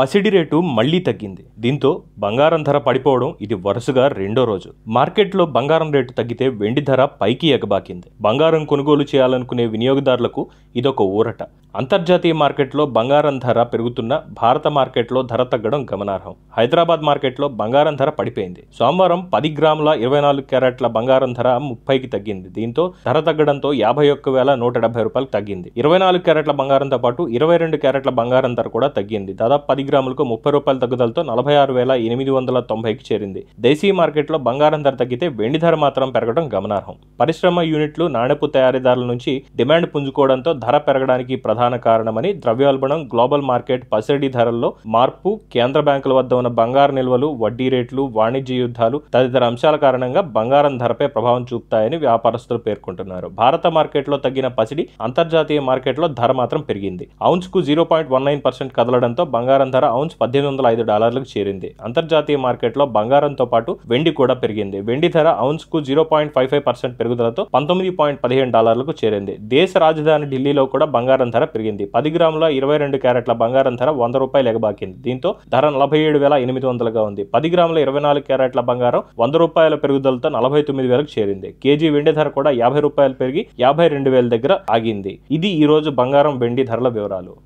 పసిడి రేటు మళ్లీ తగ్గింది దీంతో బంగారం ధర పడిపోవడం ఇది వరుసగా రెండో రోజు మార్కెట్లో బంగారం రేటు తగ్గితే వెండి ధర పైకి ఎగబాకింది బంగారం కొనుగోలు చేయాలనుకునే వినియోగదారులకు ఇదొక ఊరట అంతర్జాతీయ మార్కెట్లో బంగారం ధర పెరుగుతున్న భారత మార్కెట్లో ధర తగ్గడం గమనార్హం హైదరాబాద్ మార్కెట్లో బంగారం ధర పడిపోయింది సోమవారం పది గ్రాముల ఇరవై నాలుగు క్యారెట్ల బంగారం ధర ముప్పైకి తగ్గింది దీంతో ధర తగ్గడంతో యాభై ఒక్క వేల నూట డెబ్బై రూపాయలకు తగ్గింది ఇరవై నాలుగు క్యారెట్ల బంగారంతో పాటు ఇరవై రెండు క్యారెట్ల బంగారం ధర కూడా తగ్గింది దాదాపు పది గ్రాములకు ముప్పై రూపాయల తగ్గుదలతో నలభై ఆరు వేల ఎనిమిది వందల తొంభైకి చేరింది దేశీయ మార్కెట్లో బంగారం ధర తగ్గితే వెండి ధర మాత్రం పెరగడం గమనార్హం పరిశ్రమ యూనిట్లు నాణ్యపు తయారీదారుల నుంచి డిమాండ్ పుంజుకోవడంతో ధర పెరగడానికి ప్రధాన ప్రధాన కారణమని ద్రవ్యోల్బణం గ్లోబల్ మార్కెట్ పసిడి ధరల్లో మార్పు కేంద్ర బ్యాంకుల వద్ద ఉన్న బంగారు నిల్వలు వడ్డీ రేట్లు వాణిజ్య యుద్ధాలు తదితర అంశాల కారణంగా బంగారం ధరపై ప్రభావం చూపుతాయని వ్యాపారస్తులు పేర్కొంటున్నారు భారత మార్కెట్లో తగ్గిన పసిడి అంతర్జాతీయ మార్కెట్లో ధర మాత్రం పెరిగింది కు zero point one nine percent కదలడంతో బంగారం ధర ఔన్స్ పద్దెనిమిది వందల ఐదు డాలర్లకు చేరింది అంతర్జాతీయ మార్కెట్లో బంగారంతో పాటు వెండి కూడా పెరిగింది వెండి ధర కు zero point five five percent పెరుగుదలతో పంతొమ్మిది పాయింట్ పదిహేను డాలర్లకు చేరింది దేశ రాజధాని ఢిల్లీలో కూడా బంగారం ధర పెరిగింది పది గ్రాముల ఇరవై రెండు క్యారెట్ల బంగారం ధర వంద రూపాయలు ఎగబాకింది దీంతో ధర నలభై ఏడు వేల ఎనిమిది వందలుగా ఉంది పది గ్రాముల ఇరవై నాలుగు క్యారెట్ల బంగారం వంద రూపాయల పెరుగుదలతో నలభై తొమ్మిది వేలకు చేరింది కేజీ వెండి ధర కూడా యాభై రూపాయలు పెరిగి యాభై రెండు వేల దగ్గర ఆగింది ఇది ఈ రోజు బంగారం వెండి ధరల వివరాలు